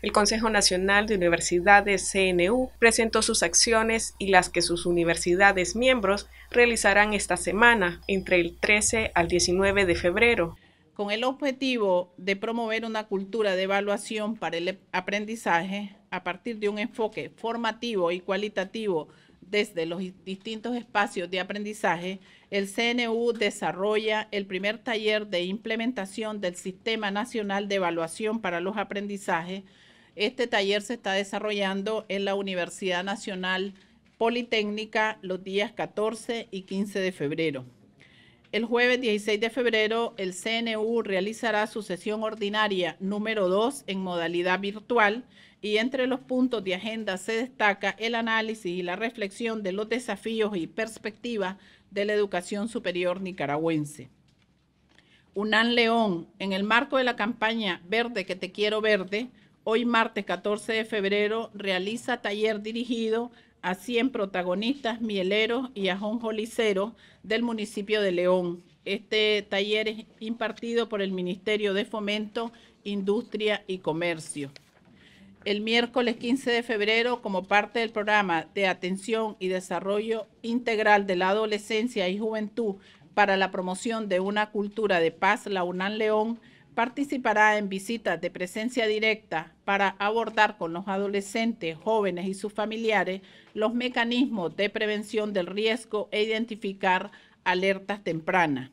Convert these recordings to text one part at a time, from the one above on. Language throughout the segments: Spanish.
El Consejo Nacional de Universidades CNU presentó sus acciones y las que sus universidades miembros realizarán esta semana, entre el 13 al 19 de febrero con el objetivo de promover una cultura de evaluación para el aprendizaje a partir de un enfoque formativo y cualitativo desde los distintos espacios de aprendizaje, el CNU desarrolla el primer taller de implementación del Sistema Nacional de Evaluación para los Aprendizajes este taller se está desarrollando en la Universidad Nacional Politécnica los días 14 y 15 de febrero. El jueves 16 de febrero, el CNU realizará su sesión ordinaria número 2 en modalidad virtual y entre los puntos de agenda se destaca el análisis y la reflexión de los desafíos y perspectivas de la educación superior nicaragüense. UNAN León, en el marco de la campaña Verde que te quiero verde, hoy martes 14 de febrero, realiza taller dirigido a 100 protagonistas mieleros y ajonjoliceros del municipio de León. Este taller es impartido por el Ministerio de Fomento, Industria y Comercio. El miércoles 15 de febrero, como parte del programa de atención y desarrollo integral de la adolescencia y juventud para la promoción de una cultura de paz, la UNAM León participará en visitas de presencia directa para abordar con los adolescentes, jóvenes y sus familiares los mecanismos de prevención del riesgo e identificar alertas tempranas.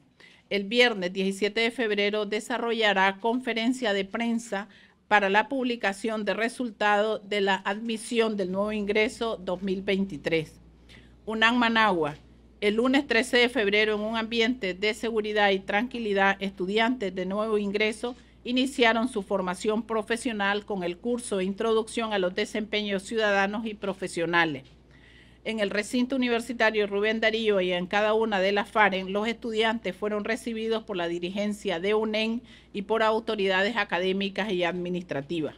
El viernes 17 de febrero desarrollará conferencia de prensa para la publicación de resultados de la admisión del nuevo ingreso 2023. UNAM Managua el lunes 13 de febrero, en un ambiente de seguridad y tranquilidad, estudiantes de nuevo ingreso iniciaron su formación profesional con el curso Introducción a los Desempeños Ciudadanos y Profesionales. En el recinto universitario Rubén Darío y en cada una de las FAREN, los estudiantes fueron recibidos por la dirigencia de UNEN y por autoridades académicas y administrativas.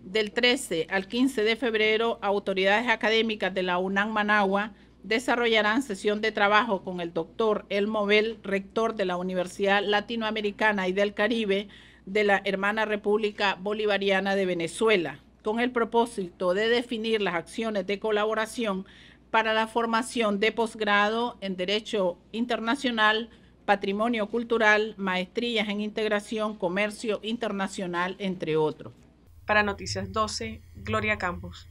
Del 13 al 15 de febrero, autoridades académicas de la UNAM Managua desarrollarán sesión de trabajo con el doctor Bell, rector de la Universidad Latinoamericana y del Caribe de la hermana República Bolivariana de Venezuela, con el propósito de definir las acciones de colaboración para la formación de posgrado en Derecho Internacional, Patrimonio Cultural, Maestrías en Integración, Comercio Internacional, entre otros. Para Noticias 12, Gloria Campos.